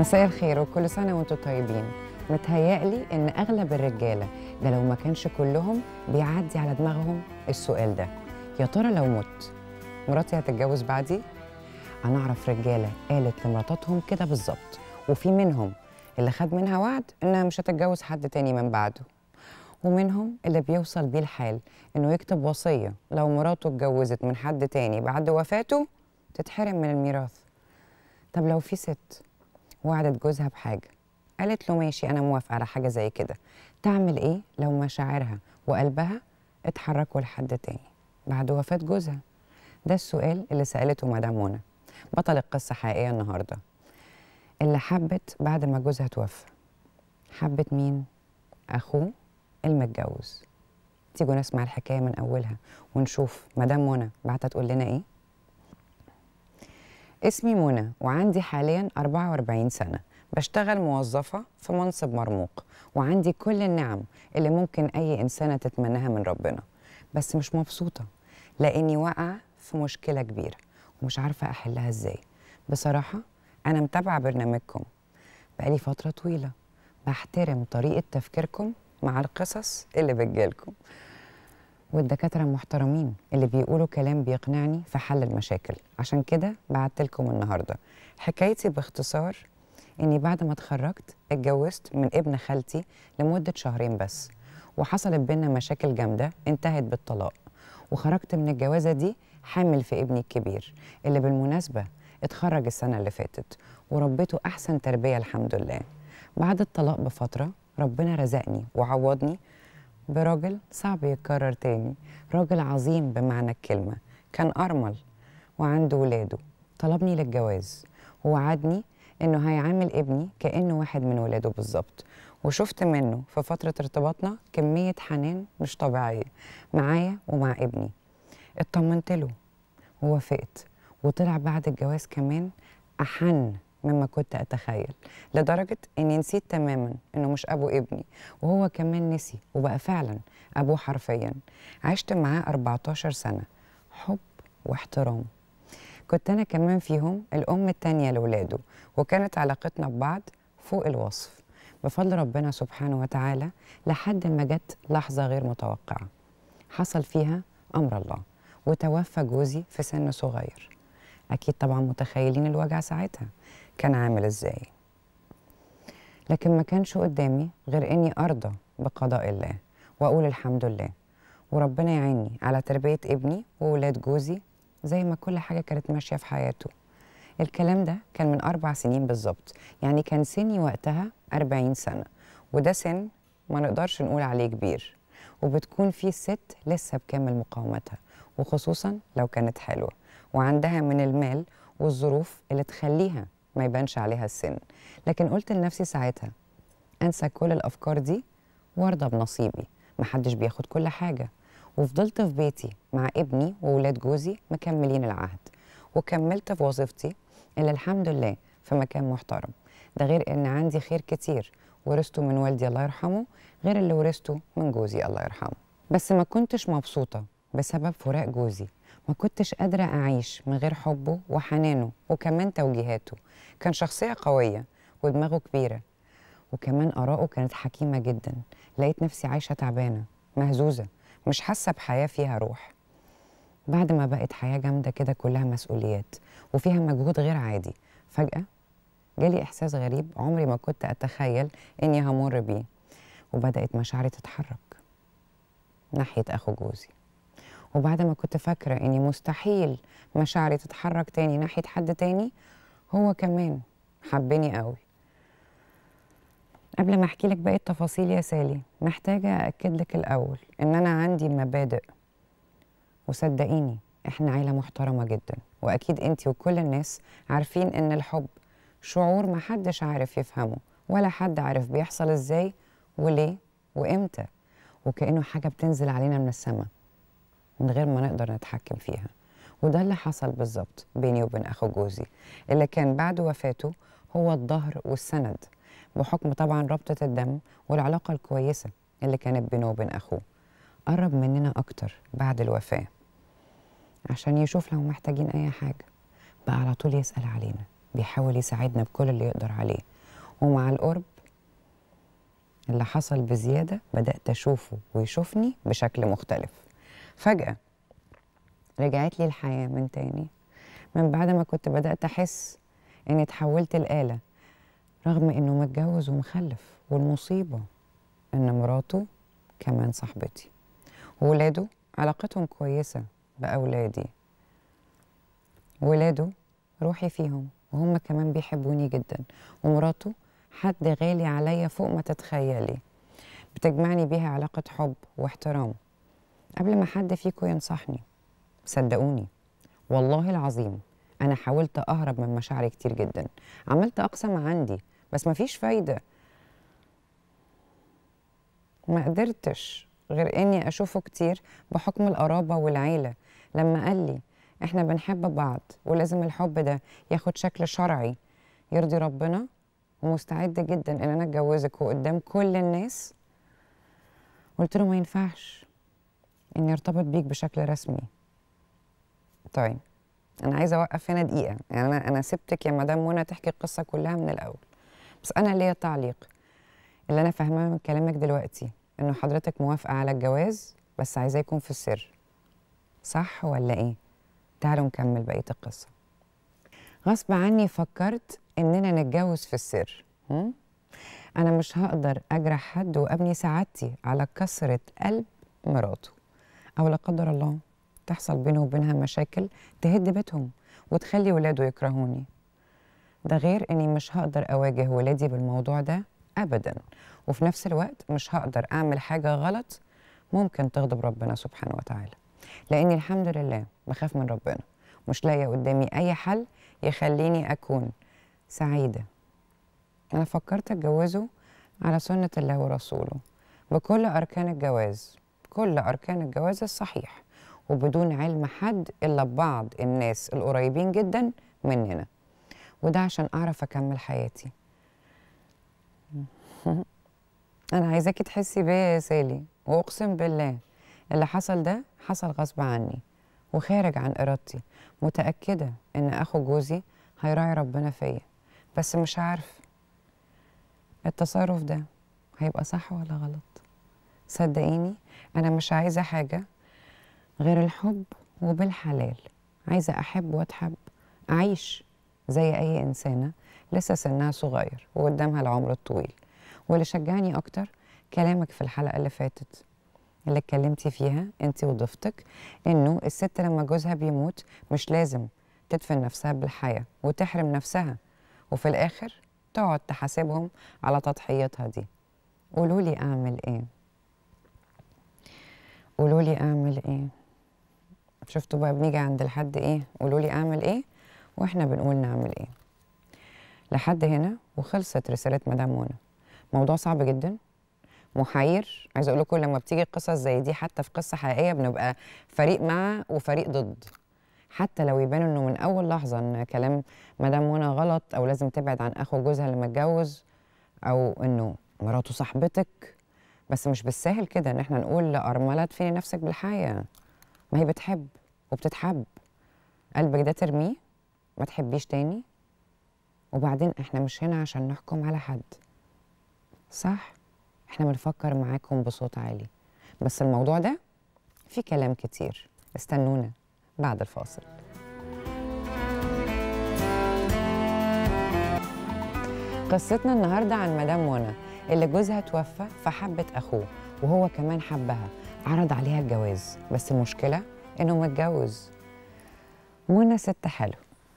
مساء الخير وكل سنة وانتم طيبين متهيألي إن أغلب الرجالة ده لو ما كانش كلهم بيعدي على دماغهم السؤال ده يا ترى لو مت مراتي هتتجوز بعدي؟ أنا أعرف رجالة قالت لمراتاتهم كده بالظبط وفي منهم اللي خد منها وعد إنها مش هتتجوز حد تاني من بعده ومنهم اللي بيوصل بيه الحال إنه يكتب وصية لو مراته اتجوزت من حد تاني بعد وفاته تتحرم من الميراث طب لو في ست وعدت جوزها بحاجة قالت له ماشي أنا موافقة على حاجة زي كده تعمل إيه لو مشاعرها وقلبها اتحركوا لحد تاني بعد وفاة جوزها ده السؤال اللي سألته مدام منى بطل القصة حقيقية النهاردة اللي حبت بعد ما جوزها توفى حبت مين؟ أخوه المتجوز تيجوا نسمع الحكاية من أولها ونشوف مدام منى بعتها تقول لنا إيه اسمي منى وعندي حاليا 44 سنة بشتغل موظفة في منصب مرموق وعندي كل النعم اللي ممكن أي إنسانة تتمناها من ربنا بس مش مبسوطة لأني واقعة في مشكلة كبيرة ومش عارفة أحلها إزاي بصراحة أنا متابعة برنامجكم بقالي فترة طويلة بحترم طريقة تفكيركم مع القصص اللي بتجيلكم والدكاترة المحترمين اللي بيقولوا كلام بيقنعني في حل المشاكل عشان كده بعت لكم النهاردة حكايتي باختصار إني بعد ما اتخرجت اتجوزت من ابن خالتي لمدة شهرين بس وحصلت بينا مشاكل جامدة انتهت بالطلاق وخرجت من الجوازة دي حامل في ابني الكبير اللي بالمناسبة اتخرج السنة اللي فاتت وربيته أحسن تربية الحمد لله بعد الطلاق بفترة ربنا رزقني وعوضني براجل صعب يتكرر تاني راجل عظيم بمعنى الكلمة كان أرمل وعنده ولاده طلبني للجواز ووعدني إنه هيعامل ابني كأنه واحد من ولاده بالظبط وشفت منه في فترة ارتباطنا كمية حنان مش طبيعية معايا ومع ابني اطمنت له ووافقت وطلع بعد الجواز كمان أحن مما كنت أتخيل لدرجة أني نسيت تماما أنه مش أبو ابني وهو كمان نسي وبقى فعلا أبوه حرفيا عشت معاه 14 سنة حب واحترام كنت أنا كمان فيهم الأم التانية لأولاده وكانت علاقتنا ببعض فوق الوصف بفضل ربنا سبحانه وتعالى لحد ما جت لحظة غير متوقعة حصل فيها أمر الله وتوفى جوزي في سن صغير أكيد طبعا متخيلين الوجع ساعتها كان عامل ازاي لكن ما كانش قدامي غير اني ارضى بقضاء الله واقول الحمد لله وربنا يعيني على تربيه ابني وولاد جوزي زي ما كل حاجه كانت ماشيه في حياته الكلام ده كان من اربع سنين بالظبط يعني كان سني وقتها اربعين سنه وده سن ما نقدرش نقول عليه كبير وبتكون فيه الست لسه بكامل مقاومتها وخصوصا لو كانت حلوه وعندها من المال والظروف اللي تخليها ما يبانش عليها السن لكن قلت لنفسي ساعتها انسى كل الافكار دي وارضى بنصيبي محدش بياخد كل حاجه وفضلت في بيتي مع ابني واولاد جوزي مكملين العهد وكملت في وظيفتي اللي الحمد لله في مكان محترم ده غير ان عندي خير كتير ورثته من والدي الله يرحمه غير اللي ورثته من جوزي الله يرحمه بس ما كنتش مبسوطه بسبب فراق جوزي ما كنتش قادرة أعيش من غير حبه وحنانه وكمان توجيهاته كان شخصية قوية ودماغه كبيرة وكمان آراءه كانت حكيمة جدا لقيت نفسي عايشة تعبانة مهزوزة مش حاسة بحياة فيها روح بعد ما بقت حياة جامدة كده كلها مسؤوليات وفيها مجهود غير عادي فجأة جالي إحساس غريب عمري ما كنت أتخيل إني همر بيه وبدأت مشاعري تتحرك ناحية أخو جوزي وبعد ما كنت فاكرة إني مستحيل مشاعري تتحرك تاني ناحية حد تاني هو كمان حبني قوي قبل ما أحكي لك باقي التفاصيل يا سالي محتاجة أأكد لك الأول إن أنا عندي مبادئ وصدقيني إحنا عيلة محترمة جدا وأكيد أنت وكل الناس عارفين إن الحب شعور محدش عارف يفهمه ولا حد عارف بيحصل إزاي وليه وإمتى وكأنه حاجة بتنزل علينا من السماء من غير ما نقدر نتحكم فيها وده اللي حصل بالظبط بيني وبين اخو جوزي اللي كان بعد وفاته هو الظهر والسند بحكم طبعا رابطة الدم والعلاقة الكويسة اللي كانت بينه وبين أخوه قرب مننا أكتر بعد الوفاة عشان يشوف لو محتاجين أي حاجة بقى على طول يسأل علينا بيحاول يساعدنا بكل اللي يقدر عليه ومع القرب اللي حصل بزيادة بدأت أشوفه ويشوفني بشكل مختلف فجأة رجعت لي الحياة من تاني من بعد ما كنت بدأت أحس إني اتحولت لآلة رغم إنه متجوز ومخلف والمصيبة إن مراته كمان صاحبتي وولاده علاقتهم كويسة بأولادي ولاده روحي فيهم وهم كمان بيحبوني جدا ومراته حد غالي عليا فوق ما تتخيلي بتجمعني بيها علاقة حب واحترام قبل ما حد فيكم ينصحني صدقوني والله العظيم أنا حاولت أهرب من مشاعري كتير جدا عملت أقصى ما عندي بس مفيش فايدة ما قدرتش غير إني أشوفه كتير بحكم القرابة والعيلة لما قال لي إحنا بنحب بعض ولازم الحب ده ياخد شكل شرعي يرضي ربنا ومستعدة جدا إن أنا أتجوزك وقدام كل الناس قلت له ما ينفعش ان يرتبط بيك بشكل رسمي طيب أنا عايزة أوقف هنا دقيقة يعني أنا أنا سبتك يا مدام منى تحكي القصة كلها من الأول بس أنا ليا تعليق اللي أنا فاهماه من كلامك دلوقتي إنه حضرتك موافقة على الجواز بس عايزاه يكون في السر صح ولا إيه؟ تعالوا نكمل بقية القصة غصب عني فكرت إننا نتجوز في السر أنا مش هقدر أجرح حد وأبني سعادتي على كسرة قلب مراته أو لا قدر الله تحصل بينه وبينها مشاكل تهد بيتهم وتخلي ولاده يكرهوني ده غير إني مش هقدر أواجه ولادي بالموضوع ده أبدا وفي نفس الوقت مش هقدر أعمل حاجة غلط ممكن تغضب ربنا سبحانه وتعالى لأني الحمد لله بخاف من ربنا مش لاقية قدامي أي حل يخليني أكون سعيدة أنا فكرت أتجوزه على سنة الله ورسوله بكل أركان الجواز كل أركان الجواز الصحيح وبدون علم حد إلا بعض الناس القريبين جدا مننا وده عشان أعرف أكمل حياتي أنا عايزاكي تحسي بيا يا سالي وأقسم بالله اللي حصل ده حصل غصب عني وخارج عن إرادتي متأكدة إن أخو جوزي هيراعي ربنا فيا بس مش عارف التصرف ده هيبقى صح ولا غلط صدقيني انا مش عايزه حاجه غير الحب وبالحلال عايزه احب واتحب اعيش زي اي انسانه لسه سنها صغير وقدامها العمر الطويل واللي شجعني اكتر كلامك في الحلقه اللي فاتت اللي اتكلمتي فيها انت وضيفتك انه الست لما جوزها بيموت مش لازم تدفن نفسها بالحياه وتحرم نفسها وفي الاخر تقعد تحاسبهم على تضحيتها دي قولوا لي اعمل ايه قولوا لي اعمل ايه شفتوا بقى بنيجي عند الحد ايه قولوا لي اعمل ايه واحنا بنقول نعمل ايه لحد هنا وخلصت رساله مدام منى موضوع صعب جدا محير عايز اقول لكم لما بتيجي قصص زي دي حتى في قصه حقيقيه بنبقى فريق مع وفريق ضد حتى لو يبان انه من اول لحظه ان كلام مدام منى غلط او لازم تبعد عن اخو جوزها لما اتجوز او انه مراته صاحبتك بس مش بالسهل كده ان احنا نقول لارمله ادفني نفسك بالحياه ما هي بتحب وبتتحب قلبك ده ترميه ما تحبيش تاني وبعدين احنا مش هنا عشان نحكم على حد صح احنا بنفكر معاكم بصوت عالي بس الموضوع ده فيه كلام كتير استنونا بعد الفاصل قصتنا النهارده عن مدام منى اللي جوزها توفى فحبت أخوه وهو كمان حبها عرض عليها الجواز بس المشكلة إنه متجوز منى ست حلو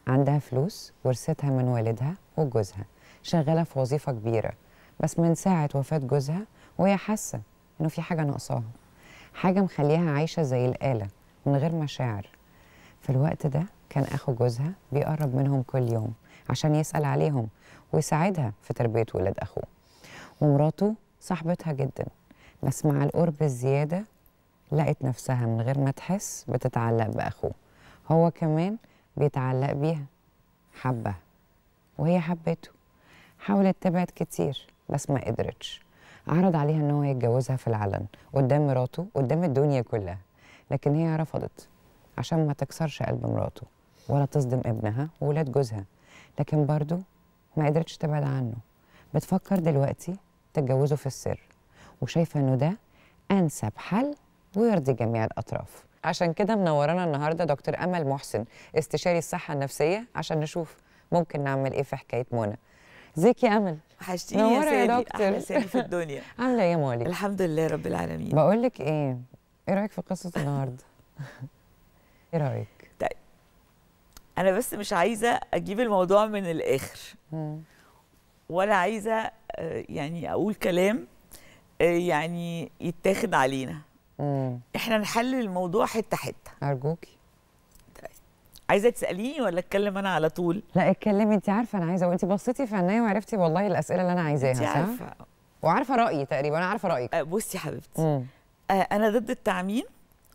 عندها فلوس ورثتها من والدها وجوزها شغالة في وظيفة كبيرة بس من ساعة وفاة جوزها وهي حاسة إنه في حاجة ناقصاها حاجة مخليها عايشة زي الآلة من غير مشاعر في الوقت ده كان أخو جوزها بيقرب منهم كل يوم عشان يسأل عليهم ويساعدها في تربية ولاد أخوه ومراته صاحبتها جدا بس مع القرب الزياده لقت نفسها من غير ما تحس بتتعلق باخوه هو كمان بيتعلق بيها حبها وهي حبته حاولت تبعد كتير بس ما قدرتش عرض عليها ان هو يتجوزها في العلن قدام مراته قدام الدنيا كلها لكن هي رفضت عشان ما تكسرش قلب مراته ولا تصدم ابنها وولاد جوزها لكن برضه ما قدرتش تبعد عنه بتفكر دلوقتي تتجوزوا في السر وشايفه انه ده انسب حل ويرضي جميع الاطراف عشان كده منورانا النهارده دكتور امل محسن استشاري الصحه النفسيه عشان نشوف ممكن نعمل ايه في حكايه منى ازيك يا امل وحشتيني يا يا دكتور. احلى سالي في الدنيا عامله ايه يا مولي الحمد لله رب العالمين بقول لك ايه ايه رايك في قصه النهارده ايه رايك طيب انا بس مش عايزه اجيب الموضوع من الاخر ولا عايزه آه، يعني اقول كلام آه، يعني يتاخد علينا مم. احنا نحلل الموضوع حته حته ارجوكي عايزه تساليني ولا اتكلم انا على طول لا اتكلمي انت عارفه انا عايزه وانت بصيتي في عينيا وعرفتي والله الاسئله اللي انا عايزاها صح عارفه وعارفه رايي تقريبا انا عارفه رايك آه، بصي يا حبيبتي مم. انا ضد التعميم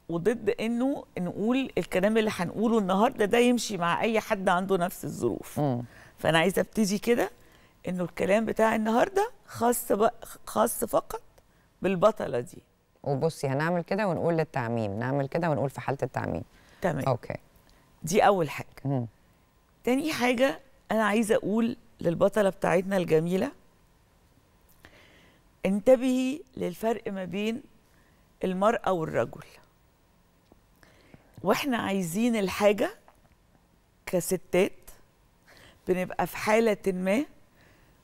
وضد انه نقول الكلام اللي هنقوله النهارده ده يمشي مع اي حد عنده نفس الظروف مم. فانا عايزه ابتدي كده انه الكلام بتاع النهارده خاص خاص فقط بالبطله دي وبصي هنعمل كده ونقول للتعميم نعمل كده ونقول في حاله التعميم تمام اوكي دي اول حاجه مم. تاني حاجه انا عايزه اقول للبطله بتاعتنا الجميله انتبهي للفرق ما بين المراه والرجل واحنا عايزين الحاجه كستات بنبقى في حاله ما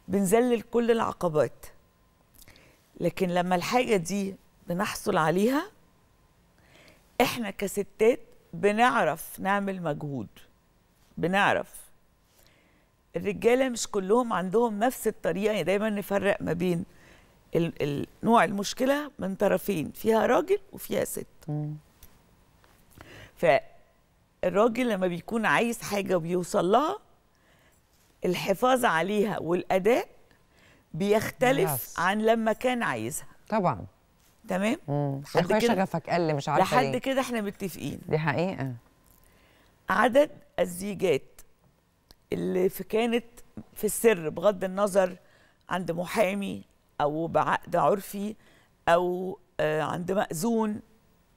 بنذلل كل العقبات لكن لما الحاجة دي بنحصل عليها احنا كستات بنعرف نعمل مجهود بنعرف الرجالة مش كلهم عندهم نفس الطريقة يعني دايما نفرق ما بين نوع المشكلة من طرفين فيها راجل وفيها ست فالراجل لما بيكون عايز حاجة وبيوصل لها الحفاظ عليها والاداء بيختلف ملاس. عن لما كان عايزها طبعا تمام حد كده شغفك قل مش عارفه لحد كده احنا متفقين دي حقيقه عدد الزيجات اللي في كانت في السر بغض النظر عند محامي او بعقد عرفي او آه، عند مأذون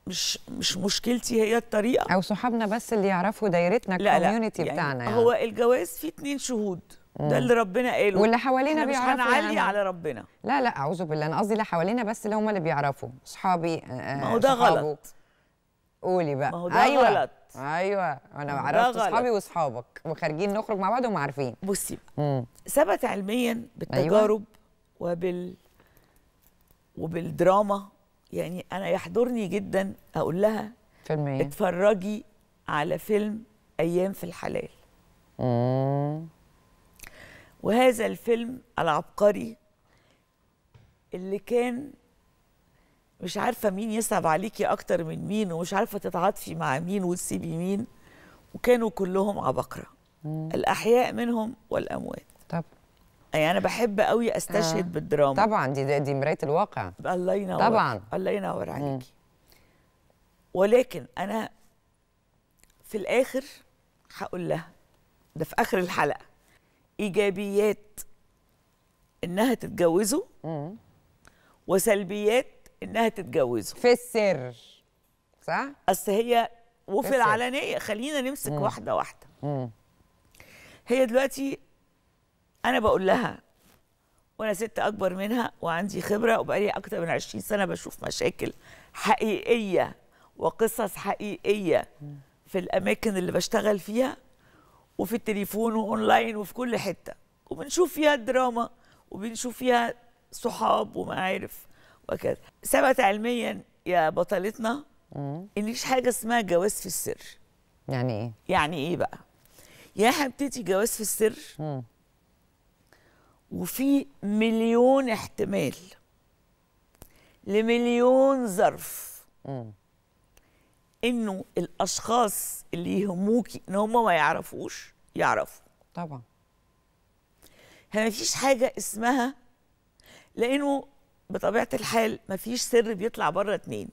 مش مش مشكلتي هي الطريقه او صحابنا بس اللي يعرفوا دايرتنا الكوميونتي يعني بتاعنا يعني هو الجواز فيه اتنين شهود ده اللي ربنا قاله واللي حوالينا بيعرفوا مش هنعلي يعني. على ربنا لا لا اعوذ بالله انا قصدي اللي حوالينا بس اللي هم اللي بيعرفوا اصحابي آه، آه، ما هو ده غلط قولي بقى ما هو ده أيوة. غلط ايوه انا عرفت اصحابي واصحابك وخارجين نخرج مع بعض وما عارفين بصي ثبت علميا بالتجارب أيوة. وبال وبالدراما يعني انا يحضرني جدا اقول لها فيلم اتفرجي على فيلم ايام في الحلال وهذا الفيلم العبقري اللي كان مش عارفه مين يصعب عليكي اكتر من مين ومش عارفه تتعاطفي مع مين وتسيبي مين وكانوا كلهم عبقره الاحياء منهم والاموات طب يعني انا بحب قوي استشهد آه. بالدراما طبعا دي دي مرايه الواقع الله ينور طبعا الله ينور عليكي ولكن انا في الاخر هقول لها ده في اخر الحلقه ايجابيات انها تتجوزه وسلبيات انها تتجوزه في السر صح اصل هي وفي العلنيه خلينا نمسك مم. واحده واحده مم. هي دلوقتي انا بقول لها وانا ست اكبر منها وعندي خبره وبقالي اكتر من 20 سنه بشوف مشاكل حقيقيه وقصص حقيقيه في الاماكن اللي بشتغل فيها وفي التليفون واونلاين وفي كل حته وبنشوف فيها الدراما وبنشوف فيها صحاب ومعارف وكذا ثبت علميا يا بطلتنا ان مفيش حاجه اسمها جواز في السر يعني ايه يعني ايه بقى يا يعني حبيبتي جواز في السر مم. وفي مليون احتمال لمليون ظرف انه الاشخاص اللي يهموكي ان هم ما يعرفوش يعرفوا طبعا يعني ما فيش حاجه اسمها لانه بطبيعه الحال ما فيش سر بيطلع بره اتنين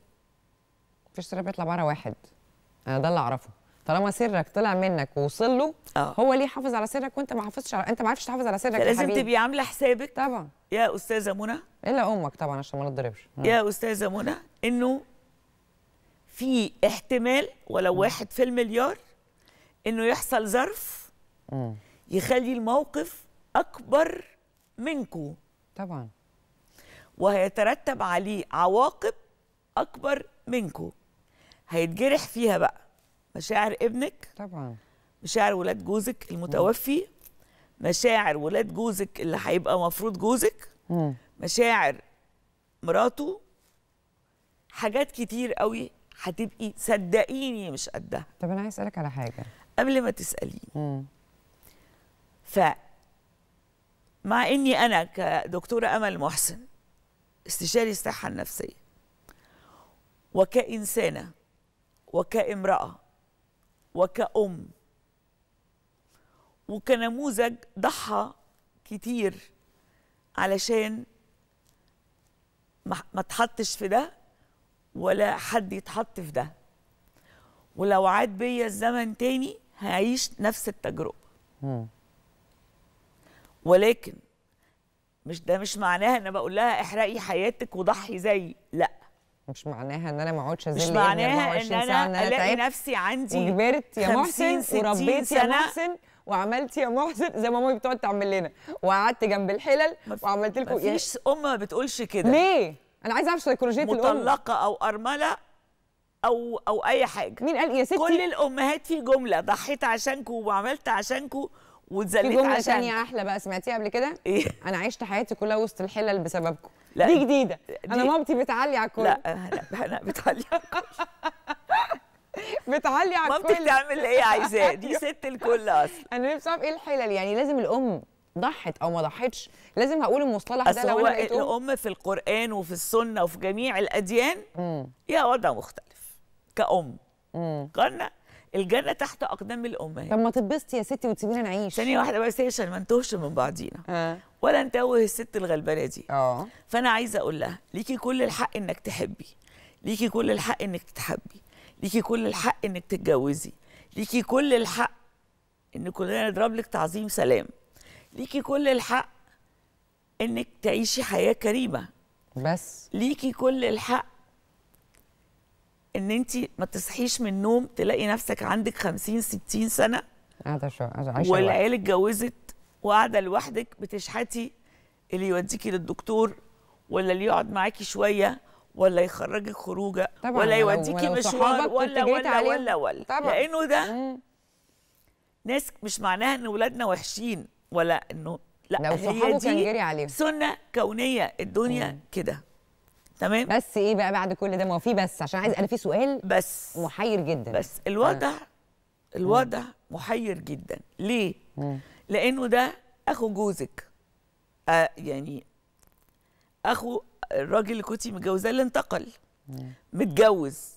فيش سر بيطلع بره واحد انا ده اللي اعرفه طالما سرك طلع منك ووصل له أوه. هو ليه حافظ على سرك وانت ما حافظتش على انت ما عرفتش تحافظ على سرك يا لازم تبقي عامله حسابك طبعا يا استاذه منى الا امك طبعا عشان ما نتضربش يا استاذه منى انه في احتمال ولو واحد في المليار انه يحصل ظرف يخلي الموقف اكبر منكو طبعا وهيترتب عليه عواقب اكبر منكو هيتجرح فيها بقى مشاعر ابنك طبعا مشاعر ولاد جوزك المتوفي مشاعر ولاد جوزك اللي هيبقى مفروض جوزك مشاعر مراته حاجات كتير قوي هتبقي صدقيني مش قدها طب انا عايز اسالك على حاجه قبل ما تساليني ف مع اني انا كدكتوره امل محسن استشاري الصحه النفسيه وكانسانه وكامراه وكأم وكنموذج ضحى كتير علشان ما اتحطش في ده ولا حد يتحط في ده ولو عاد بيا الزمن تاني هعيش نفس التجربه ولكن مش ده مش معناها انا بقول لها احرقي حياتك وضحي زيي لا مش معناها ان انا ما اقعدش اذل مش معناها ان انا الاقي نفسي عندي وكبرت يا محسن وربيت يا محسن وعملت يا محسن زي ما مامي بتقعد تعمل لنا وقعدت جنب الحلل وعملت لكم ايه؟ مفيش يعني... ام ما بتقولش كده ليه؟ انا عايزه اعرف سيكولوجيه الام مطلقه او ارمله او او اي حاجه مين قال يا ستي كل الامهات في جمله ضحيت عشانكم وعملت عشانكم واتذلت عشانكم في جمله ثانيه احلى بقى سمعتيها قبل كده؟ ايه؟ انا عشت حياتي كلها وسط الحلل بسببكم لا دي جديده دي انا مامتي بتعلي على الكل لا لا انا بتعلي على الكل بتعلي على الكل مامتي بتعمل اللي هي عايزاه دي أيوه. ست الكل اصلا انا نفسي اعرف ايه الحلل يعني لازم الام ضحت او ما ضحتش لازم هقول المصطلح ده لو انا الام في القران وفي السنه وفي جميع الاديان هي وضع مختلف كأم قلنا الجنه تحت اقدام الامهات طب ما تتبسطي يا ستي وتسيبينا نعيش ثانيه واحده بس عشان ما نتوهش من بعضينا آه. ولا نتوه الست الغلبانه دي اه فانا عايزه اقول لها ليكي كل الحق انك تحبي ليكي كل الحق انك تحبي ليكي كل الحق انك تتجوزي ليكي كل الحق ان كلنا نضرب لك تعظيم سلام ليكي كل الحق انك تعيشي حياه كريمه بس ليكي كل الحق ان انت ما تصحيش من النوم تلاقي نفسك عندك 50 60 سنه قاعده والعيال اتجوزت وقاعده لوحدك بتشحتي اللي يوديكي للدكتور ولا اللي يقعد معاكي شويه ولا يخرجك خروجه ولا يوديكي مشوار ولا ولا ولا ولا طبعا. لانه ده ناس مش معناها ان ولادنا وحشين ولا انه لا لو هي دي عليهم. سنه كونيه الدنيا كده تمام بس ايه بقى بعد كل ده ما هو في بس عشان عايز انا في سؤال بس محير جدا بس الوضع آه. الوضع مم. محير جدا ليه مم. لانه ده اخو جوزك آه يعني اخو الراجل اللي كنتي متجوزاه اللي انتقل مم. متجوز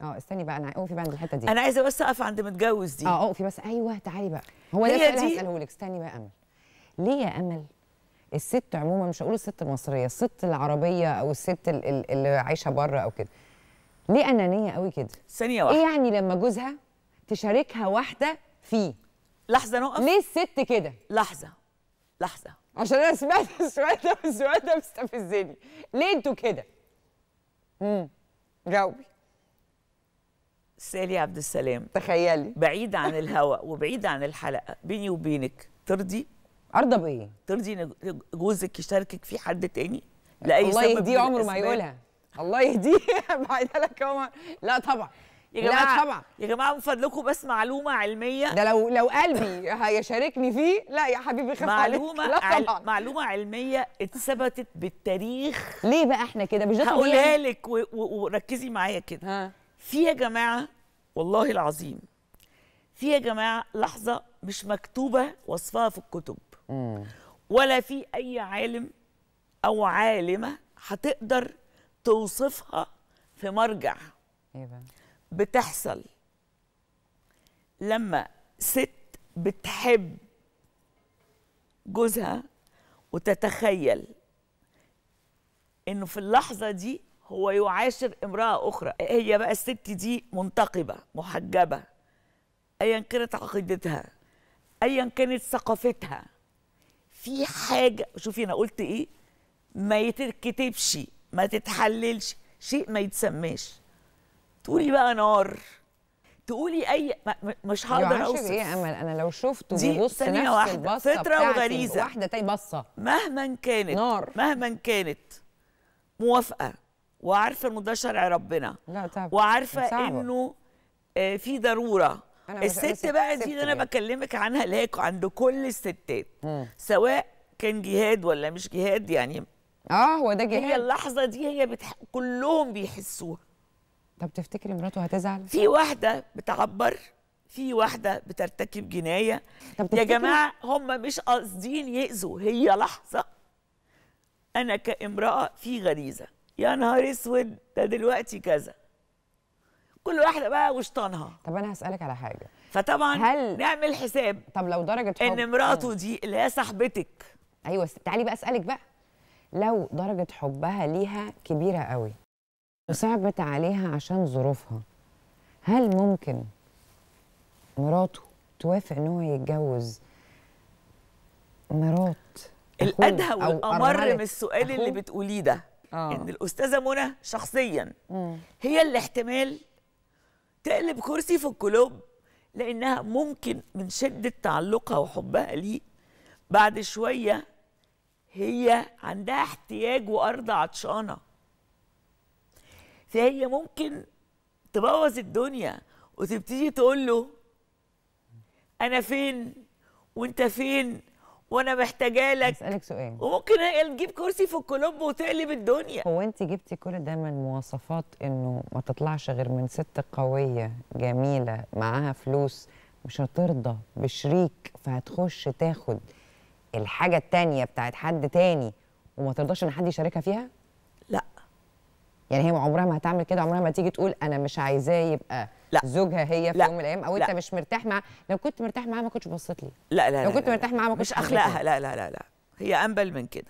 اه استني بقى انا اقفي بقى عند الحته دي انا عايزه بس اقف عند متجوز دي اه اقفي بس ايوه تعالي بقى هو ده اللي هساله لك استني بقى امل ليه يا امل الست عموما مش هقول الست المصريه الست العربيه او الست اللي عايشه بره او كده ليه انانيه قوي كده ثانيه واحده ايه يعني لما جوزها تشاركها واحده فيه لحظه نقف ليه الست كده لحظه لحظه عشان انا سمعت السؤال ده والسؤال ده مستفزني ليه انتوا كده امم جاوبي سالي عبد السلام تخيلي بعيد عن الهواء وبعيد عن الحلقه بيني وبينك ترضي ارضى بايه؟ ترضي ان جوزك يشاركك في حد تاني؟ لاي الله يهديه عمره ما هيقولها الله يهديه بعدها لك عمر لا طبعا يا جماعه لا طبعا يا جماعه من فضلكم بس معلومه علميه ده لو لو قلبي هيشاركني فيه لا يا حبيبي خف معلومه عليك. لا طبعا عل... معلومه علميه اتثبتت بالتاريخ ليه بقى احنا كده مش ده هقولها يعني. لك و... و... وركزي معايا كده في يا جماعه والله العظيم في يا جماعه لحظه مش مكتوبه وصفها في الكتب ولا في اي عالم او عالمه هتقدر توصفها في مرجع إيه بتحصل لما ست بتحب جوزها وتتخيل انه في اللحظه دي هو يعاشر امراه اخرى هي بقى الست دي منتقبه محجبه ايا كانت عقيدتها ايا كانت ثقافتها في حاجه شوفي انا قلت ايه ما يتكتبش ما تتحللش شيء ما يتسماش تقولي بقى نار تقولي اي مش هقدر اوصف ايه امل انا لو شفته بيبص نفس واحدة. البصه سترة وغريزه واحده تاني بصه مهما كانت نار مهما كانت موافقه وعارفه انه ده شرع ربنا لا طبعا وعارفه انه آه، في ضروره الست بقى دي اللي انا يعني. بكلمك عنها اللي هي عند كل الستات سواء كان جهاد ولا مش جهاد يعني اه هو ده جهاد هي اللحظه دي هي بتح... كلهم بيحسوها طب تفتكري مراته هتزعل في واحده بتعبر في واحده بترتكب جنايه طب يا جماعه هم مش قاصدين يأذوا هي لحظه انا كامراه في غريزه يا نهار اسود ده دلوقتي كذا كل واحده بقى وشطانها طب انا هسالك على حاجه فطبعا هل... نعمل حساب طب لو درجه حب ان مراته آه. دي اللي هي صاحبتك ايوه تعالي بقى اسالك بقى لو درجه حبها ليها كبيره قوي وصعبت عليها عشان ظروفها هل ممكن مراته توافق ان هو يتجوز مرات الادهى والامر من السؤال اللي بتقوليه ده آه. ان الاستاذه منى شخصيا مم. هي اللي احتمال تقلب كرسي في الكلوب لانها ممكن من شده تعلقها وحبها ليه بعد شويه هي عندها احتياج وارض عطشانه فهي ممكن تبوظ الدنيا وتبتدي تقول له انا فين وانت فين وانا محتاجاه لك اسالك سؤال وممكن هي تجيب كرسي في الكولومبو وتقلب الدنيا هو انت جبتي كل ده من مواصفات انه ما تطلعش غير من ست قويه جميله معاها فلوس مش هترضى بشريك فهتخش تاخد الحاجه الثانيه بتاعت حد تاني وما ترضاش ان حد يشاركها فيها لا يعني هي عمرها ما هتعمل كده عمرها ما تيجي تقول انا مش عايزاه يبقى لا زوجها هي في لا. يوم من الايام او لا. انت مش مرتاح معاها لو كنت مرتاح معاها ما كنتش بصيت لي لا لا لو كنت لا مرتاح معاها ما كنتش مش اخلاقها يعني. لا لا لا لا هي انبل من كده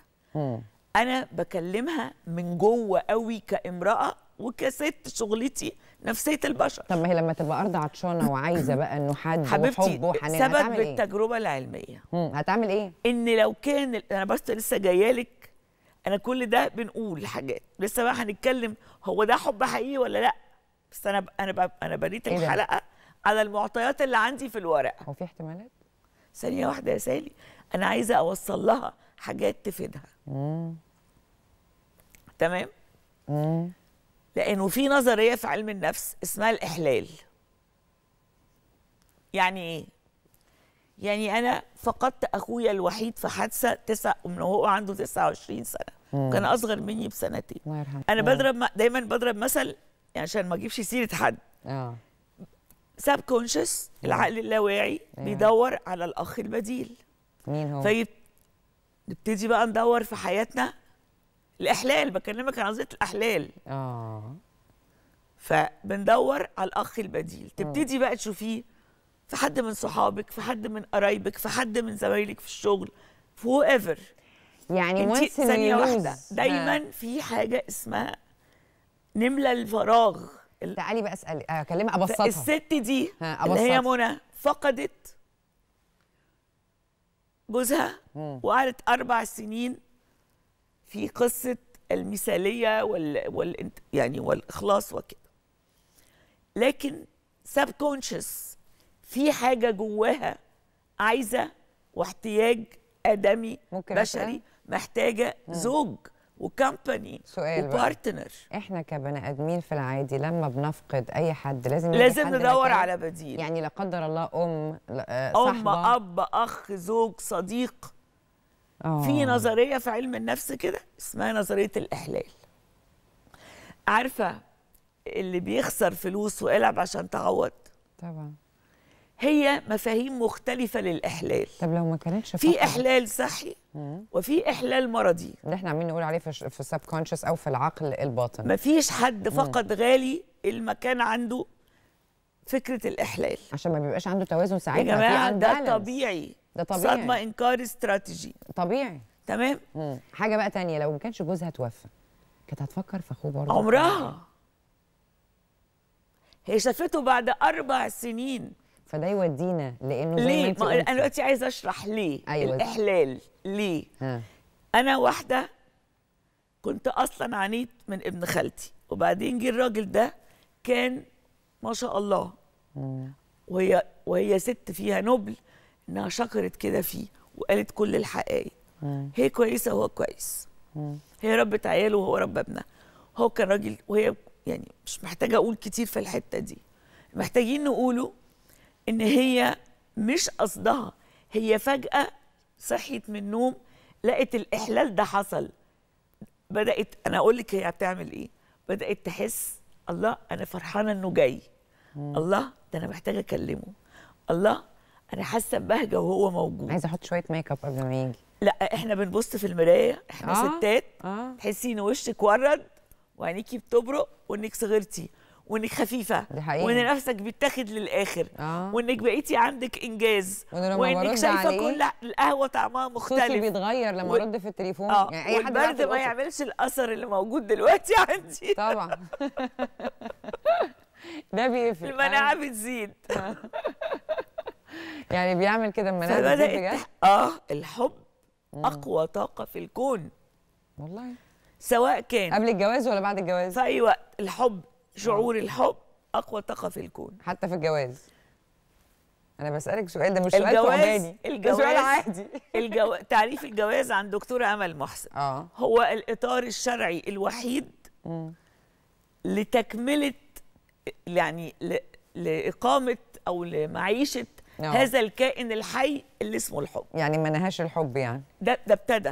انا بكلمها من جوه قوي كامراه وكست شغلتي نفسيه البشر طب ما هي لما تبقى ارض عطشانه وعايزه بقى انه حد حبيبتي وحب وحنان سبب إيه؟ التجربه إيه؟ العلميه مم. هتعمل ايه ان لو كان انا بس لسه جايه لك انا كل ده بنقول حاجات لسه بقى هنتكلم هو ده حب حقيقي ولا لا بس انا انا انا بنيت إيه الحلقه على المعطيات اللي عندي في الورق هو في احتمالات ثانيه واحده يا سالي انا عايزه اوصل لها حاجات تفيدها مم. تمام مم. لانه في نظريه في علم النفس اسمها الاحلال يعني ايه يعني انا فقدت اخويا الوحيد في حادثه تسع من هو عنده 29 سنه مم. كان اصغر مني بسنتين انا بضرب دايما بضرب مثل يعني عشان ما اجيبش سيره حد اه ساب آه. كونشس العقل اللاواعي آه. بيدور على الاخ البديل مين هو في نبتدي بقى ندور في حياتنا الاحلال بكلمك عن قضيه الاحلال اه فبندور على الاخ البديل آه. تبتدي بقى تشوفيه في حد من صحابك في حد من قرايبك في حد من زمايلك في الشغل في هو ايفر يعني ثانيه واحده دايما في حاجه اسمها نملى الفراغ تعالي بقى اسال آه، اكلمها ابسطها الست دي اللي هي منى فقدت جوزها وقعدت اربع سنين في قصه المثاليه وال, وال... يعني والاخلاص وكده لكن سب كونشس في حاجه جواها عايزه واحتياج ادمي ممكن بشري محتاجه مم. زوج وكمباني سؤال وبارتنر احنا كبني ادمين في العادي لما بنفقد اي حد لازم لازم ندور على بديل يعني لا قدر الله ام آه، ام اب اخ زوج صديق أوه. في نظريه في علم النفس كده اسمها نظريه الاحلال عارفه اللي بيخسر فلوس وقلب عشان تعوض طبعا هي مفاهيم مختلفة للإحلال طب لو ما كانتش في إحلال صحي وفي إحلال مرضي اللي احنا عمالين نقول عليه في في السب كونشس أو في العقل الباطن مفيش حد فقد غالي المكان عنده فكرة الإحلال عشان ما بيبقاش عنده توازن سعيد يا جماعة ده طبيعي ده طبيعي صدمة إنكار استراتيجي طبيعي تمام مم. حاجة بقى تانية لو ما كانش جوزها توفى كانت هتفكر في أخوه برضه عمرها هي شافته بعد أربع سنين فده يودينا لانه زي ليه؟ ما انا دلوقتي عايزه اشرح ليه أيوة. الاحلال ليه؟ ها. انا واحده كنت اصلا عانيت من ابن خالتي وبعدين جه الراجل ده كان ما شاء الله وهي وهي ست فيها نبل انها شكرت كده فيه وقالت كل الحقائق هي كويسه وهو كويس هي ربت عياله وهو ربى ابنها هو كان راجل وهي يعني مش محتاجه اقول كتير في الحته دي محتاجين نقوله ان هي مش قصدها هي فجاه صحيت من النوم لقت الاحلال ده حصل بدات انا اقول لك هي هتعمل ايه بدات تحس الله انا فرحانه انه جاي مم. الله ده انا محتاجه اكلمه الله انا حاسه ببهجه وهو موجود عايزه احط شويه ميك اب قبل ما يجي لا احنا بنبص في المرايه احنا آه. ستات آه. تحسي ان وشك ورد وعينيكي بتبرق وانك صغرتي وانك خفيفه دي حقيقة. وان نفسك بيتاخد للاخر آه. وانك بقيتي عندك انجاز وانك شايفه كل القهوه طعمها مختلف صوتي بيتغير لما و... ارد في التليفون آه. يعني اي حد برد ما يعملش الاثر اللي موجود دلوقتي عندي طبعا ده بيقفل المناعه آه. بتزيد يعني بيعمل كده المناعه بتزيد بجد اه الحب مم. اقوى طاقه في الكون والله سواء كان قبل الجواز ولا بعد الجواز في اي وقت الحب شعور الحب اقوى طاقه في الكون حتى في الجواز انا بسالك سؤال ده مش سؤال فهماني الجواز سؤال عادي الجو... تعريف الجواز عند دكتوره امل محسن آه. هو الاطار الشرعي الوحيد م. لتكمله يعني ل... لاقامه او لمعيشه آه. هذا الكائن الحي اللي اسمه الحب يعني ما نهاش الحب يعني ده ده ابتدى ده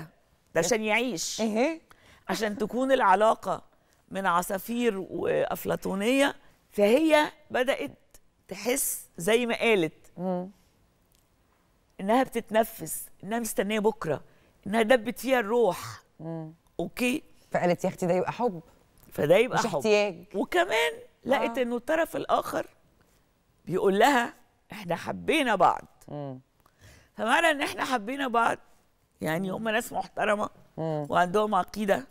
إيه؟ عشان يعيش إيه؟ عشان تكون العلاقه من عصافير وافلاطونيه فهي بدات تحس زي ما قالت انها بتتنفس انها مستنيه بكره انها دبت فيها الروح اوكي فقالت يا اختي ده يبقى حب فده يبقى مش حب احتياج وكمان لقت آه. انه الطرف الاخر بيقول لها احنا حبينا بعض فمعنى ان احنا حبينا بعض يعني هم ناس محترمه وعندهم عقيده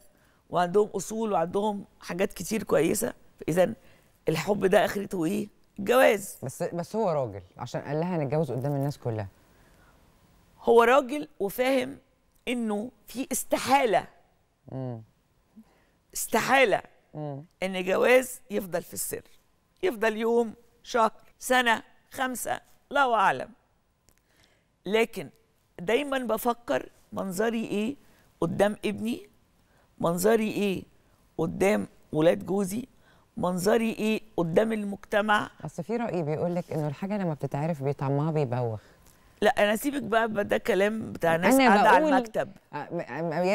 وعندهم اصول وعندهم حاجات كتير كويسه اذا الحب ده اخرته ايه الجواز بس بس هو راجل عشان قال لها هنتجوز قدام الناس كلها هو راجل وفاهم انه في استحاله مم. استحاله مم. ان جواز يفضل في السر يفضل يوم شهر سنه خمسه الله اعلم لكن دايما بفكر منظري ايه قدام ابني منظري ايه قدام ولاد جوزي منظري ايه قدام المجتمع اصل في راي بيقول لك انه الحاجه لما بتتعرف بطعمها بيبوخ لا انا سيبك بقى ده كلام بتاع ناس قاعده على المكتب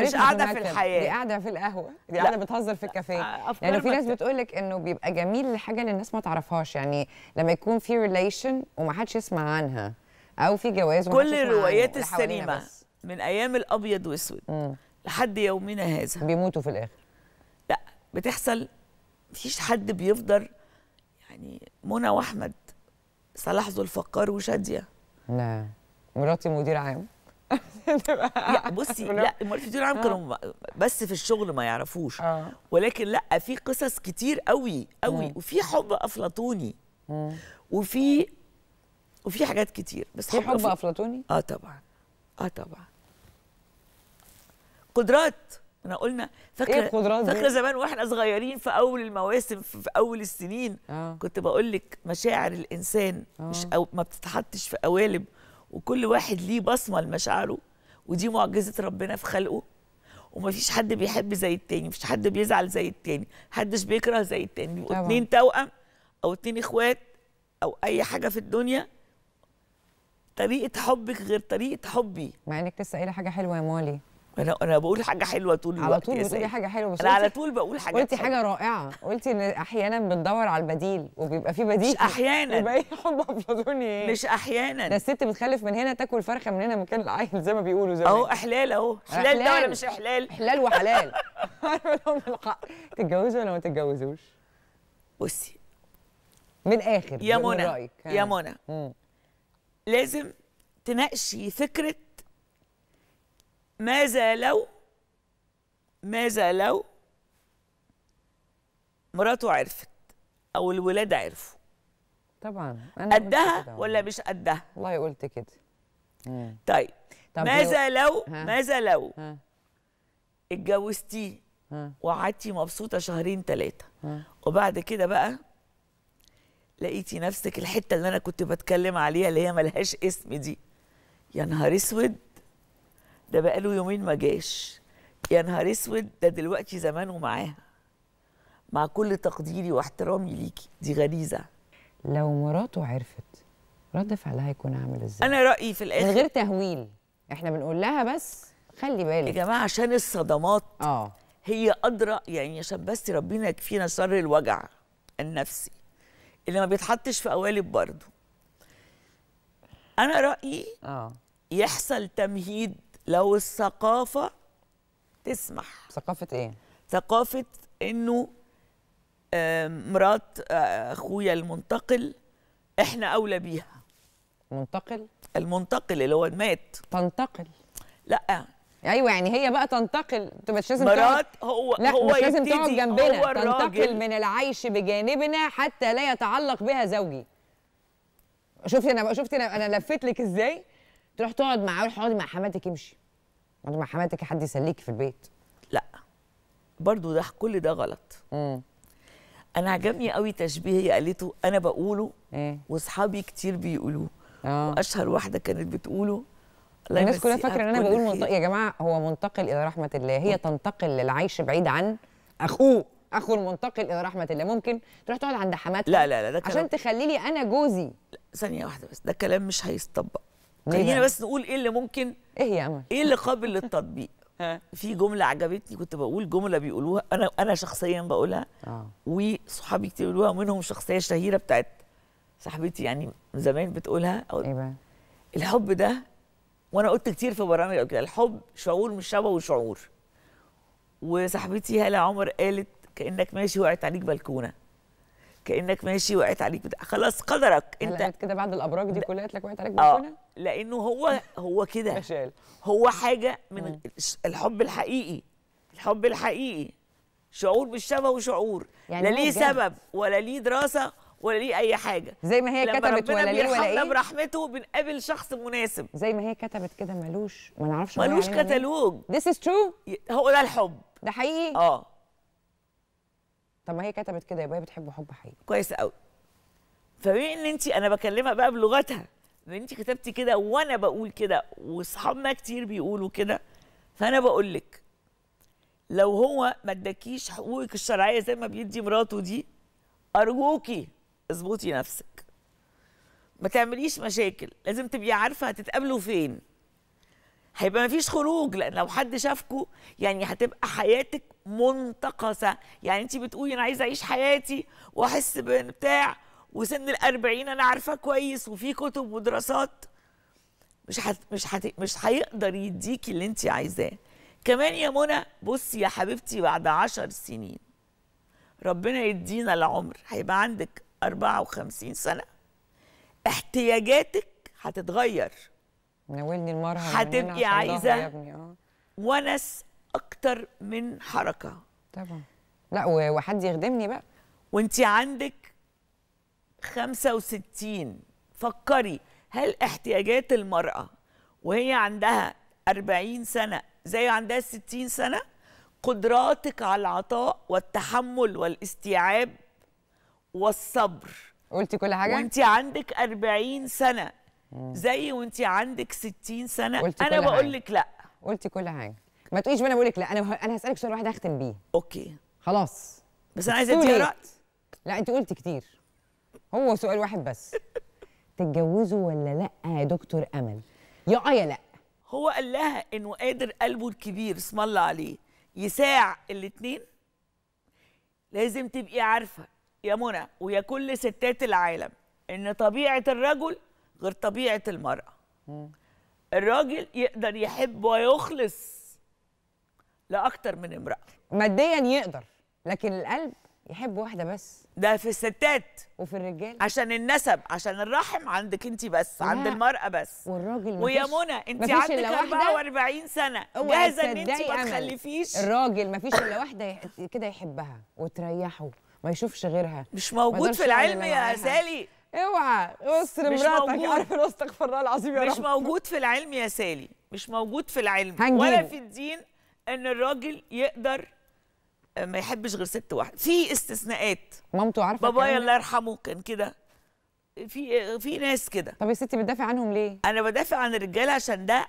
مش قاعده في الحياه دي قاعده في القهوه دي قاعده بتهزر في الكافيه يعني في ناس بتقول لك انه بيبقى جميل الحاجه اللي الناس ما تعرفهاش يعني لما يكون في ريليشن وما حدش يسمع عنها او في جواز كل روايات السينما من ايام الابيض واسود لحد يومنا هذا بيموتوا في الاخر لا بتحصل مفيش حد بيفضل يعني منى واحمد صلاح ذو الفقار وشاديه لا نعم. مراتي مدير عام لا بصي لا المدير عام آه. كانوا بس في الشغل ما يعرفوش آه. ولكن لا في قصص كتير قوي قوي نعم. وفي حب افلاطوني وفي وفي حاجات كتير بس في حب, حب افلاطوني اه طبعا اه طبعا قدرات احنا قلنا فاكره إيه فاكره زمان واحنا صغيرين في اول المواسم في اول السنين آه. كنت بقول لك مشاعر الانسان آه. مش أو ما بتتحطش في قوالب وكل واحد ليه بصمه لمشاعره ودي معجزه ربنا في خلقه ومفيش حد بيحب زي التاني مفيش حد بيزعل زي التاني محدش بيكره زي التاني بيبقوا اتنين توأم او اتنين اخوات او اي حاجه في الدنيا طريقه حبك غير طريقه حبي مع انك لسه قايله حاجه حلوه يا مولي انا انا بقول حاجه حلوه طول الوقت على طول بتقولي حاجه حلوه بس انا على طول بقول حاجه قلتي حاجه رائعه قلتي ان احيانا بندور على البديل وبيبقى في بديل مش احيانا يبقى ايه حب افلاطوني ايه مش احيانا ده الست بتخلف من هنا تاكل فرخه من هنا مكان العيل زي ما بيقولوا زمان اهو احلال اهو حلال ده ولا مش احلال حلال وحلال أيوة، لهم الحق تتجوزوا ولا ما تتجوزوش بصي من الاخر يا منى يا آه. منى لازم تناقشي فكره ماذا لو ماذا لو مراته عرفت او الولاد عرفوا طبعا انا قدها ولا مش قدها والله قلت كده طيب ماذا لو ماذا لو اتجوزتي اتجوزتيه وقعدتي مبسوطه شهرين ثلاثه وبعد كده بقى لقيتي نفسك الحته اللي انا كنت بتكلم عليها اللي هي ملهاش اسم دي يا نهار اسود ده بقاله يومين ما جاش يا نهار اسود ده دلوقتي زمانه معاها مع كل تقديري واحترامي ليكي دي غريزه لو مراته عرفت رد فعلها يكون عامل ازاي انا رايي في الاخر من غير تهويل احنا بنقول لها بس خلي بالك يا جماعه عشان الصدمات اه هي ادرى يعني عشان بس ربنا يكفينا شر الوجع النفسي اللي ما بيتحطش في قوالب برضه انا رايي اه يحصل تمهيد لو الثقافه تسمح ثقافه ايه ثقافه انه مرات اخويا المنتقل احنا اولى بيها منتقل المنتقل اللي هو مات تنتقل لا ايوه يعني هي بقى تنتقل مش لازم مرات هو لا هو مش لازم تقعد جنبنا تنتقل من العيش بجانبنا حتى لا يتعلق بها زوجي شفتي انا شفتي انا انا لفيت لك ازاي تروح تقعد معاه روح اقعدي مع حماتك امشي اقعدي مع حماتك حد يسليك في البيت لا برضو ده كل ده غلط امم انا عجبني قوي تشبيه هي قالته انا بقوله إيه؟ واصحابي كتير بيقولوه آه. واشهر واحده كانت بتقوله الناس كلها فاكره ان انا بقول منطق يا جماعه هو منتقل الى رحمه الله هي تنتقل للعيش بعيد عن اخوه اخو المنتقل الى رحمه الله ممكن تروح تقعد عند حماتها لا لا لا ده كلام عشان تخلي لي انا جوزي ثانيه واحده بس ده كلام مش هيستطبق إيه خلينا يعني؟ بس نقول ايه اللي ممكن ايه يا امل ايه اللي قابل للتطبيق في جمله عجبتني كنت بقول جمله بيقولوها انا انا شخصيا بقولها آه. وصحابي كتير بيقولوها ومنهم شخصيه شهيره بتاعت صاحبتي يعني من زمان بتقولها أو إيه الحب ده وانا قلت كتير في برامج كده الحب شعور مش شبه وشعور وصاحبتي هلا عمر قالت كانك ماشي وقعت عليك بلكونه كانك ماشي وقعت عليك بتاع خلاص قدرك انت كده بعد الابراج دي كلها قالت لك وقعت عليك بتاعنا؟ آه لانه هو هو كده هو حاجه من الحب الحقيقي الحب الحقيقي شعور بالشبه وشعور يعني لا ليه سبب ولا ليه دراسه ولا ليه اي حاجه زي ما هي كتبت ولا ليه ولا ايه برحمته بنقابل شخص مناسب زي ما هي كتبت كده ملوش ما نعرفش ملوش إيه. كتالوج ذس از ترو هو ده الحب ده حقيقي اه طب ما هي كتبت كده يبقى هي بتحب حب حقيقي كويس قوي فبما ان انت انا بكلمها بقى بلغتها ان انت كتبتي كده وانا بقول كده واصحابنا كتير بيقولوا كده فانا بقول لك لو هو ما اداكيش حقوقك الشرعيه زي ما بيدي مراته دي ارجوكي اظبطي نفسك ما تعمليش مشاكل لازم تبقي عارفه هتتقابلوا فين هيبقى مفيش خروج لان لو حد شافكوا يعني هتبقى حياتك منتقصه يعني انت بتقولي انا عايزه اعيش حياتي واحس بتاع وسن الأربعين انا عارفاه كويس وفي كتب ودراسات مش حت مش حت مش هيقدر يديكي اللي انت عايزاه كمان يا منى بصي يا حبيبتي بعد عشر سنين ربنا يدينا العمر هيبقى عندك 54 سنه احتياجاتك هتتغير ناولني المرهم هتبقي عايزه آه. ونس اكتر من حركه طبعا لا وحد يخدمني بقى وانت عندك 65 فكري هل احتياجات المراه وهي عندها 40 سنه زي عندها 60 سنه قدراتك على العطاء والتحمل والاستيعاب والصبر قلتي كل حاجه وانت عندك 40 سنه زي وانت عندك 60 سنه انا بقول لك لا قلتي كل حاجه ما تقوليش انا بقول لك لا انا انا هسالك سؤال واحد اختم بيه اوكي خلاص بس انا عايزه اديها راي لا انت قلتي كتير هو سؤال واحد بس تتجوزوا ولا لا يا دكتور امل يا اه يا لا هو قال لها انه قادر قلبه الكبير اسم الله عليه يساع الاثنين لازم تبقي عارفه يا منى ويا كل ستات العالم ان طبيعه الرجل غير طبيعه المراه الراجل يقدر يحب ويخلص لاكتر من امراه ماديا يقدر لكن القلب يحب واحده بس ده في الستات وفي الرجال عشان النسب عشان الرحم عندك انت بس لا. عند المراه بس والراجل ويا منى انت عندك 44 سنه جاهزه ان انت ما تخلفيش الراجل ما فيش الا واحده كده يحبها وتريحه ما يشوفش غيرها مش موجود في العلم يا سالي اوعى اسر مراتك عارف انا استغفر الله العظيم يا رب مش رحمة. موجود في العلم يا سالي مش موجود في العلم هنجيب. ولا في الدين ان الراجل يقدر آه، ما يحبش غير ست واحده في استثناءات مامته عارفه بابايا الله يرحمه كان كده في آه، في ناس كده طب يا ستي بتدافع عنهم ليه انا بدافع عن الرجاله عشان ده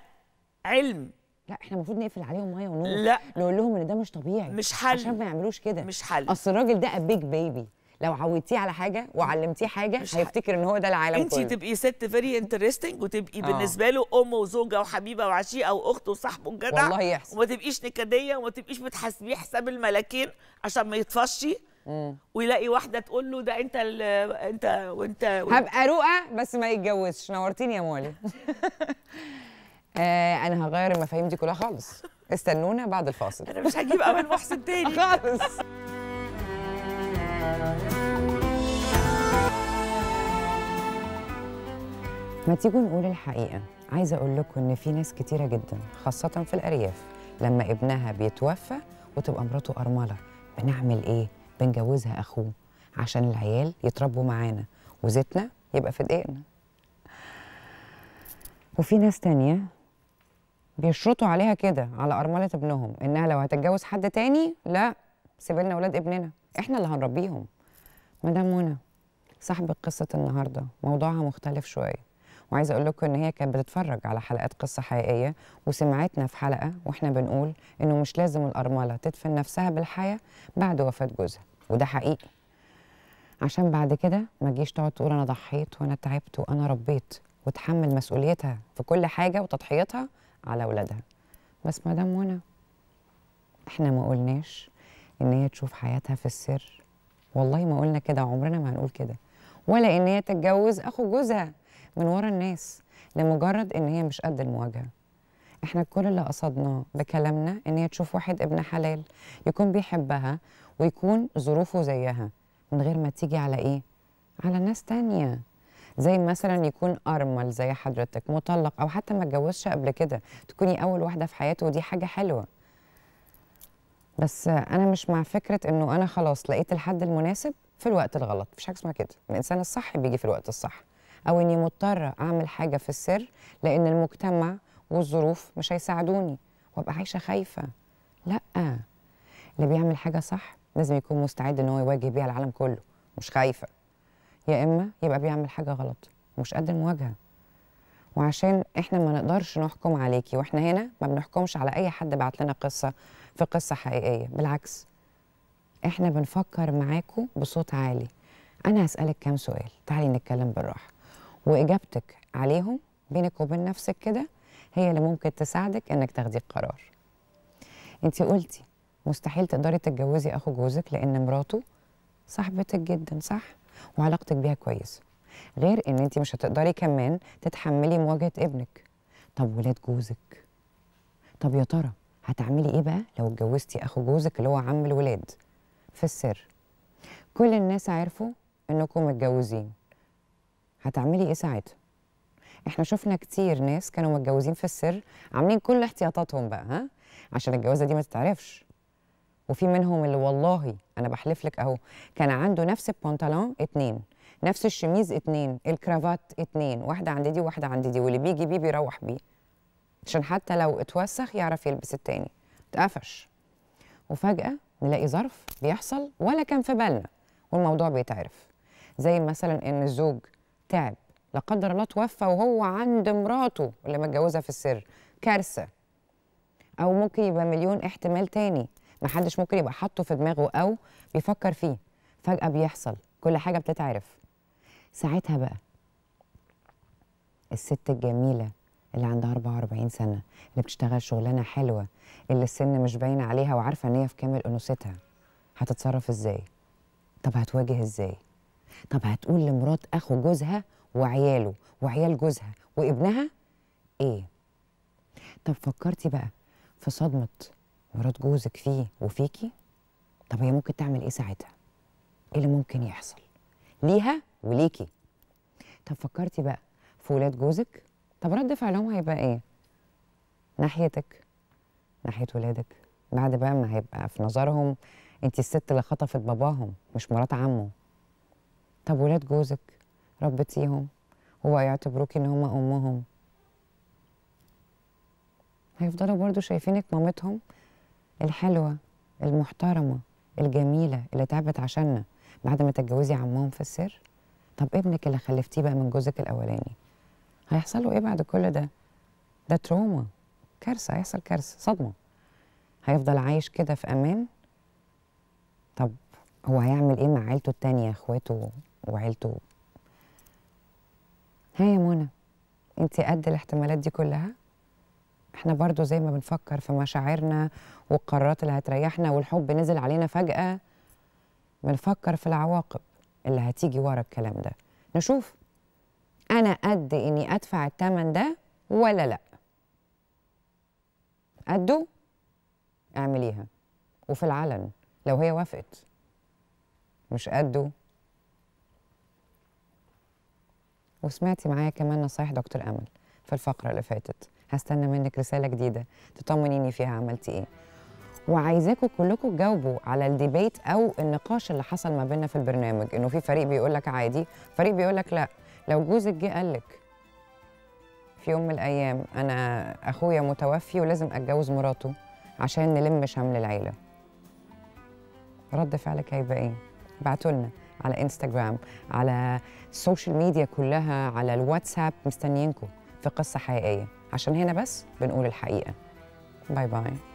علم لا احنا المفروض نقفل عليهم ميه ونور لا نقول لهم ان ده مش طبيعي مش حل عشان ما يعملوش كده مش حل اصل الراجل ده بيج بيبي لو عودتيه على حاجه وعلمتيه حاجه هيفتكر ان هو ده العالم كله انت تبقي ست فيري انترستنج وتبقي آه. بالنسبه له ام وزوجه وحبيبه وعشيقه واخت وصاحبه الجدع والله يحسن وما تبقيش نكديه وما تبقيش بتحاسبيه حساب الملاكين عشان ما يطفش ويلاقي واحده تقول له ده انت انت وانت هبقى رؤى بس ما يتجوزش نورتيني يا مولي آه انا هغير المفاهيم دي كلها خالص استنونا بعد الفاصل انا مش هجيب امل محسن تاني خالص ما تيجوا نقول الحقيقة عايزة أقول لكم إن في ناس كتيرة جدا خاصة في الأرياف لما ابنها بيتوفى وتبقى مراته أرملة بنعمل إيه؟ بنجوزها أخوه عشان العيال يتربوا معانا وزيتنا يبقى في دقيقنا وفي ناس تانية بيشرطوا عليها كده على أرملة ابنهم إنها لو هتتجوز حد تاني لا سيبلنا ولاد ابننا احنا اللي هنربيهم مدام منى صاحبة قصة النهاردة موضوعها مختلف شوية وعايزة أقول لكم إن هي كانت بتتفرج على حلقات قصة حقيقية وسمعتنا في حلقة وإحنا بنقول إنه مش لازم الأرملة تدفن نفسها بالحياة بعد وفاة جوزها وده حقيقي عشان بعد كده ما تجيش تقعد تقول أنا ضحيت وأنا تعبت وأنا ربيت وتحمل مسؤوليتها في كل حاجة وتضحيتها على أولادها بس مدام منى إحنا ما قلناش ان هي تشوف حياتها في السر والله ما قلنا كده عمرنا ما هنقول كده ولا ان هي تتجوز اخو جوزها من ورا الناس لمجرد ان هي مش قد المواجهه احنا كل اللي قصدناه بكلامنا ان هي تشوف واحد ابن حلال يكون بيحبها ويكون ظروفه زيها من غير ما تيجي على ايه على ناس تانية زي مثلا يكون ارمل زي حضرتك مطلق او حتى ما اتجوزش قبل كده تكوني اول واحده في حياته ودي حاجه حلوه بس انا مش مع فكره انه انا خلاص لقيت الحد المناسب في الوقت الغلط مفيش حاجه اسمها كده الانسان الصح بيجي في الوقت الصح او اني مضطره اعمل حاجه في السر لان المجتمع والظروف مش هيساعدوني وابقى عايشه خايفه لا اللي بيعمل حاجه صح لازم يكون مستعد ان هو يواجه بيها العالم كله مش خايفه يا اما يبقى بيعمل حاجه غلط ومش قادر مواجهه وعشان احنا ما نقدرش نحكم عليكي واحنا هنا ما بنحكمش على اي حد بعت لنا قصه في قصه حقيقيه بالعكس احنا بنفكر معاكم بصوت عالي انا هسالك كام سؤال تعالي نتكلم بالراحه واجابتك عليهم بينك وبين نفسك كده هي اللي ممكن تساعدك انك تاخدي القرار انت قلتي مستحيل تقدري تتجوزي اخو جوزك لان مراته صاحبتك جدا صح وعلاقتك بيها كويسه غير ان انت مش هتقدري كمان تتحملي مواجهه ابنك طب ولاد جوزك طب يا ترى هتعملي ايه بقى لو اتجوزتي اخو جوزك اللي هو عم الولاد في السر كل الناس عرفوا انكم متجوزين هتعملي ايه ساعتها احنا شفنا كتير ناس كانوا متجوزين في السر عاملين كل احتياطاتهم بقى ها عشان الجوازه دي ما تتعرفش وفي منهم اللي والله انا بحلف لك اهو كان عنده نفس البنطلون اتنين نفس الشميز اتنين الكرافات اتنين واحدة عند دي وواحدة عند دي واللي بيجي بيه بيروح بيه عشان حتى لو اتوسخ يعرف يلبس التاني اتقفش وفجأة نلاقي ظرف بيحصل ولا كان في بالنا والموضوع بيتعرف زي مثلا ان الزوج تعب لا قدر الله توفى وهو عند مراته اللي متجوزها في السر كارثه او ممكن يبقى مليون احتمال تاني محدش ممكن يبقى حاطه في دماغه او بيفكر فيه فجاه بيحصل كل حاجه بتتعرف ساعتها بقى الست الجميلة اللي عندها 44 سنة اللي بتشتغل شغلانة حلوة اللي السن مش باين عليها وعارفة ان هي في كامل انوثتها هتتصرف ازاي؟ طب هتواجه ازاي؟ طب هتقول لمرات اخو جوزها وعياله وعيال جوزها وابنها ايه؟ طب فكرتي بقى في صدمة مرات جوزك فيه وفيكي؟ طب هي ممكن تعمل ايه ساعتها؟ ايه اللي ممكن يحصل؟ ليها وليكي طب فكرتي بقى في ولاد جوزك طب رد فعلهم هيبقى ايه ناحيتك ناحيه ولادك بعد بقى ما هيبقى في نظرهم انت الست اللي خطفت باباهم مش مرات عمه طب ولاد جوزك ربتيهم هو يعتبروكي ان هما امهم هيفضلوا برضو شايفينك مامتهم الحلوه المحترمه الجميله اللي تعبت عشاننا بعد ما تتجوزي عمهم في السر طب ابنك اللي خلفتيه بقى من جوزك الاولاني هيحصل له ايه بعد كل ده ده تروما كارثه هيحصل كارثه صدمه هيفضل عايش كده في امان طب هو هيعمل ايه مع عيلته التانية اخواته وعيلته ها يا منى انت قد الاحتمالات دي كلها احنا برضو زي ما بنفكر في مشاعرنا والقرارات اللي هتريحنا والحب نزل علينا فجأة بنفكر في العواقب اللي هتيجي ورا الكلام ده نشوف انا قد اني ادفع الثمن ده ولا لا قده اعمليها وفي العلن لو هي وافقت مش قده وسمعتي معايا كمان نصايح دكتور امل في الفقره اللي فاتت هستنى منك رساله جديده تطمنيني فيها عملتي ايه وعايزاكم كلكم تجاوبوا على الديبيت او النقاش اللي حصل ما بيننا في البرنامج انه في فريق بيقول لك عادي فريق بيقول لك لا لو جوزك جه قال لك في يوم من الايام انا اخويا متوفي ولازم اتجوز مراته عشان نلم شمل العيله رد فعلك هيبقى ايه ابعتوا لنا على انستغرام على السوشيال ميديا كلها على الواتساب مستنيينكم في قصه حقيقيه عشان هنا بس بنقول الحقيقه باي باي